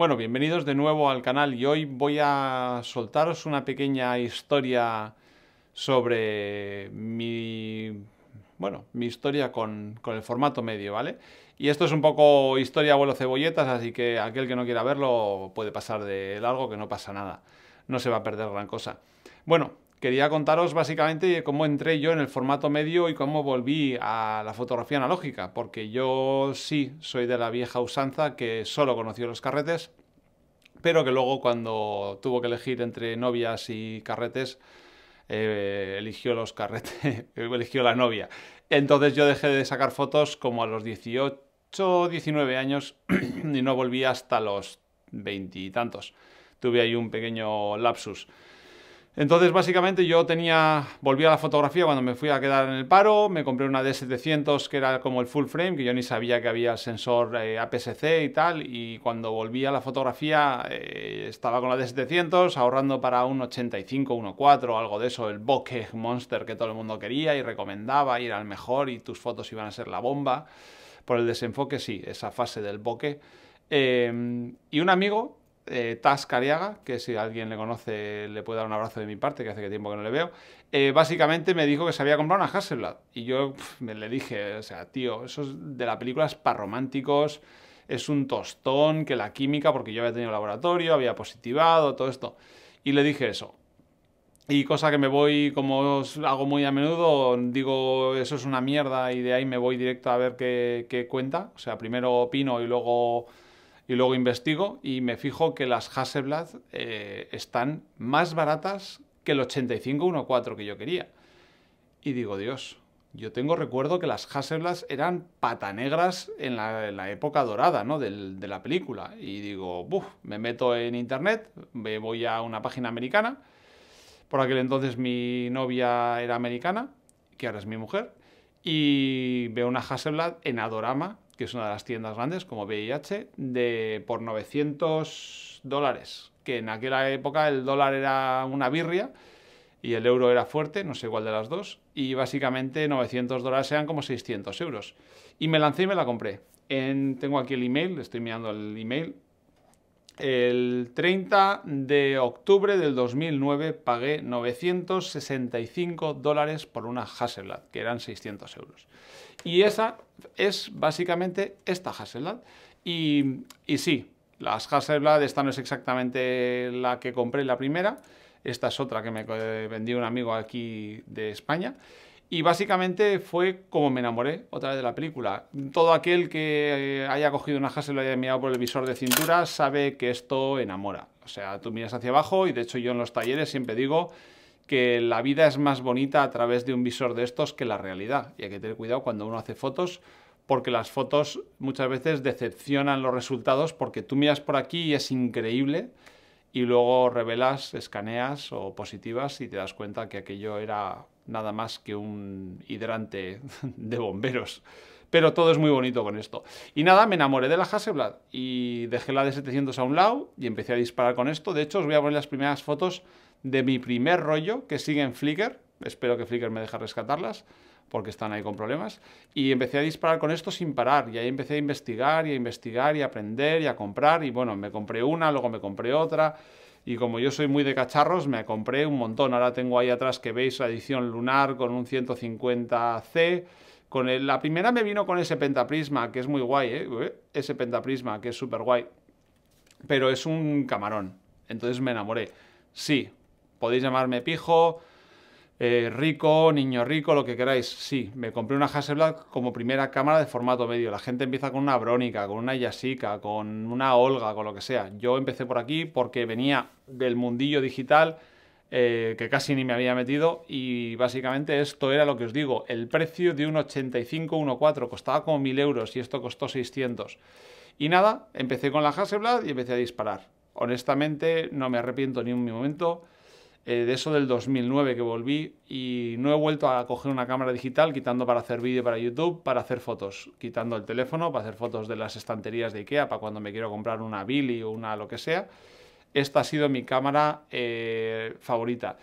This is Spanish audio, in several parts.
Bueno, bienvenidos de nuevo al canal y hoy voy a soltaros una pequeña historia sobre mi... Bueno, mi historia con, con el formato medio, ¿vale? Y esto es un poco historia vuelo cebolletas, así que aquel que no quiera verlo puede pasar de largo, que no pasa nada. No se va a perder gran cosa. Bueno, quería contaros básicamente cómo entré yo en el formato medio y cómo volví a la fotografía analógica, porque yo sí soy de la vieja usanza que solo conoció los carretes, pero que luego cuando tuvo que elegir entre novias y carretes, eh, eligió los carretes, eligió la novia. Entonces yo dejé de sacar fotos como a los 18, 19 años y no volví hasta los veintitantos. Tuve ahí un pequeño lapsus. Entonces, básicamente, yo tenía, volví a la fotografía cuando me fui a quedar en el paro, me compré una D700 que era como el full frame, que yo ni sabía que había el sensor eh, APS-C y tal, y cuando volví a la fotografía eh, estaba con la D700 ahorrando para un 85, 1.4, algo de eso, el bokeh monster que todo el mundo quería y recomendaba, ir era el mejor y tus fotos iban a ser la bomba. Por el desenfoque, sí, esa fase del bokeh. Eh, y un amigo eh, Cariaga, que si alguien le conoce le puede dar un abrazo de mi parte, que hace que tiempo que no le veo, eh, básicamente me dijo que se había comprado una Hasselblad. Y yo le dije, o sea, tío, eso es de la película es para románticos, es un tostón, que la química, porque yo había tenido laboratorio, había positivado, todo esto. Y le dije eso. Y cosa que me voy, como os hago muy a menudo, digo, eso es una mierda y de ahí me voy directo a ver qué, qué cuenta. O sea, primero opino y luego y luego investigo y me fijo que las Hasselblad eh, están más baratas que el 8514 que yo quería. Y digo, Dios, yo tengo recuerdo que las Hasselblad eran patanegras en la, la época dorada ¿no? de la película. Y digo, Buf, me meto en internet, me voy a una página americana. Por aquel entonces mi novia era americana, que ahora es mi mujer, y veo una Hasselblad en Adorama que es una de las tiendas grandes como VIH, de, por 900 dólares, que en aquella época el dólar era una birria y el euro era fuerte, no sé cuál de las dos, y básicamente 900 dólares eran como 600 euros. Y me lancé y me la compré. En, tengo aquí el email, estoy mirando el email, el 30 de octubre del 2009 pagué 965 dólares por una Hasselblad, que eran 600 euros. Y esa es básicamente esta Hasselblad. Y, sí, las Hasselblad, esta no es exactamente la que compré la primera, esta es otra que me vendió un amigo aquí de España. Y básicamente fue como me enamoré otra vez de la película. Todo aquel que eh, haya cogido una Hasselblad y lo haya mirado por el visor de cintura sabe que esto enamora. O sea, tú miras hacia abajo y de hecho yo en los talleres siempre digo que la vida es más bonita a través de un visor de estos que la realidad. Y hay que tener cuidado cuando uno hace fotos porque las fotos muchas veces decepcionan los resultados porque tú miras por aquí y es increíble y luego revelas, escaneas o positivas y te das cuenta que aquello era nada más que un hidrante de bomberos. Pero todo es muy bonito con esto. Y nada, me enamoré de la Hasselblad y dejé la de 700 a un lado y empecé a disparar con esto. De hecho, os voy a poner las primeras fotos de mi primer rollo que sigue en Flickr. Espero que Flickr me deje rescatarlas porque están ahí con problemas. Y empecé a disparar con esto sin parar. Y ahí empecé a investigar y a investigar y a aprender y a comprar. Y bueno, me compré una, luego me compré otra y como yo soy muy de cacharros, me compré un montón. Ahora tengo ahí atrás que veis la edición lunar con un 150C. Con la primera me vino con ese pentaprisma, que es muy guay, ¿eh? Ese pentaprisma, que es súper guay. Pero es un camarón. Entonces me enamoré. Sí, podéis llamarme pijo, eh, rico, niño rico, lo que queráis. Sí, me compré una Hasselblad como primera cámara de formato medio. La gente empieza con una brónica con una Yasica, con una Olga, con lo que sea. Yo empecé por aquí porque venía del mundillo digital eh, que casi ni me había metido y básicamente esto era lo que os digo. El precio de un 85, 1.4 costaba como 1000 euros y esto costó 600. Y nada, empecé con la Hasselblad y empecé a disparar. Honestamente, no me arrepiento ni un momento. Eh, de eso del 2009 que volví y no he vuelto a coger una cámara digital quitando para hacer vídeo para YouTube, para hacer fotos, quitando el teléfono, para hacer fotos de las estanterías de Ikea, para cuando me quiero comprar una Billy o una lo que sea. Esta ha sido mi cámara eh, favorita.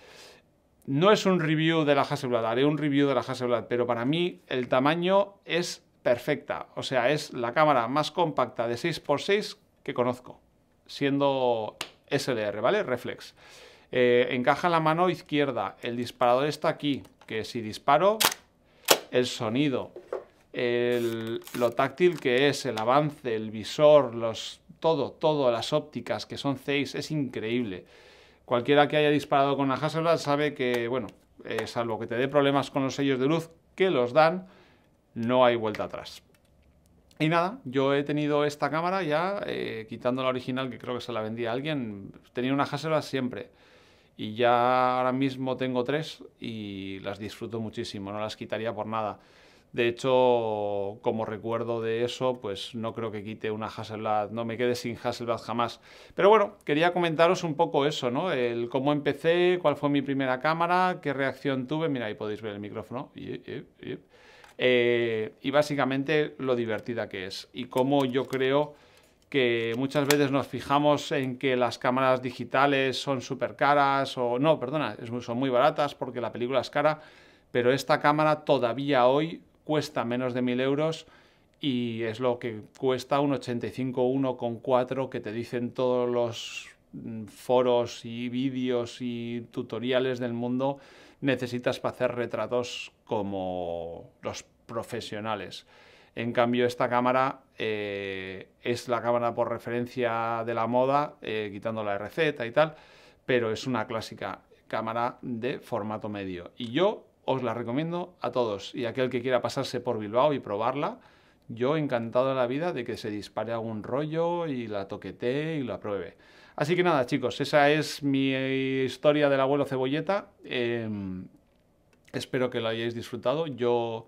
No es un review de la Hasselblad, haré un review de la Hasselblad, pero para mí el tamaño es perfecta. O sea, es la cámara más compacta de 6x6 que conozco, siendo SLR, ¿vale? Reflex. Eh, encaja la mano izquierda, el disparador está aquí, que si disparo, el sonido, el, lo táctil que es, el avance, el visor, los, todo, todo, las ópticas, que son seis, es increíble. Cualquiera que haya disparado con una Hasselblad sabe que, bueno, eh, salvo que te dé problemas con los sellos de luz, que los dan, no hay vuelta atrás. Y nada, yo he tenido esta cámara ya, eh, quitando la original que creo que se la vendía a alguien, tenía una Hasselblad siempre y ya ahora mismo tengo tres y las disfruto muchísimo, no las quitaría por nada. De hecho, como recuerdo de eso, pues no creo que quite una Hasselblad, no me quede sin Hasselblad jamás. Pero bueno, quería comentaros un poco eso, ¿no? El cómo empecé, cuál fue mi primera cámara, qué reacción tuve. Mira, ahí podéis ver el micrófono. y eh, básicamente lo divertida que es y cómo yo creo que muchas veces nos fijamos en que las cámaras digitales son súper caras o no, perdona, son muy baratas porque la película es cara, pero esta cámara todavía hoy cuesta menos de 1000 euros y es lo que cuesta un 85 1,4 que te dicen todos los mm, foros y vídeos y tutoriales del mundo necesitas para hacer retratos como los profesionales. En cambio, esta cámara eh, es la cámara por referencia de la moda, eh, quitando la receta y tal, pero es una clásica cámara de formato medio. Y yo os la recomiendo a todos. Y aquel que quiera pasarse por Bilbao y probarla, yo encantado de la vida de que se dispare algún rollo y la toquetee y la pruebe. Así que nada, chicos, esa es mi historia del abuelo cebolleta. Em, espero que lo hayáis disfrutado. Yo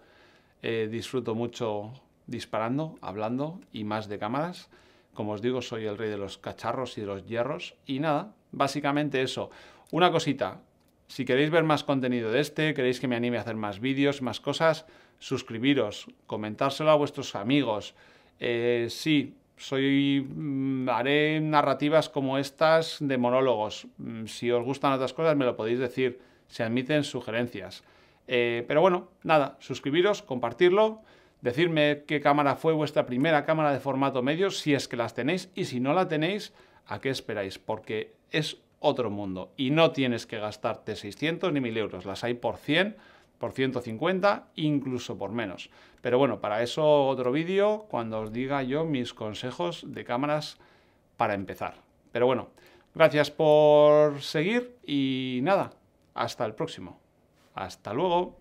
eh, disfruto mucho disparando, hablando y más de cámaras. Como os digo, soy el rey de los cacharros y de los hierros. Y nada, básicamente eso. Una cosita, si queréis ver más contenido de este, queréis que me anime a hacer más vídeos, más cosas, suscribiros, comentárselo a vuestros amigos. Eh, sí, soy mm, haré narrativas como estas de monólogos. Mm, si os gustan otras cosas, me lo podéis decir. Se admiten sugerencias. Eh, pero bueno, nada, suscribiros, compartirlo, decirme qué cámara fue vuestra primera cámara de formato medio, si es que las tenéis, y si no la tenéis, ¿a qué esperáis? Porque es otro mundo y no tienes que gastarte 600 ni 1000 euros, las hay por 100 por 150, incluso por menos. Pero bueno, para eso otro vídeo cuando os diga yo mis consejos de cámaras para empezar. Pero bueno, gracias por seguir y nada, hasta el próximo. Hasta luego.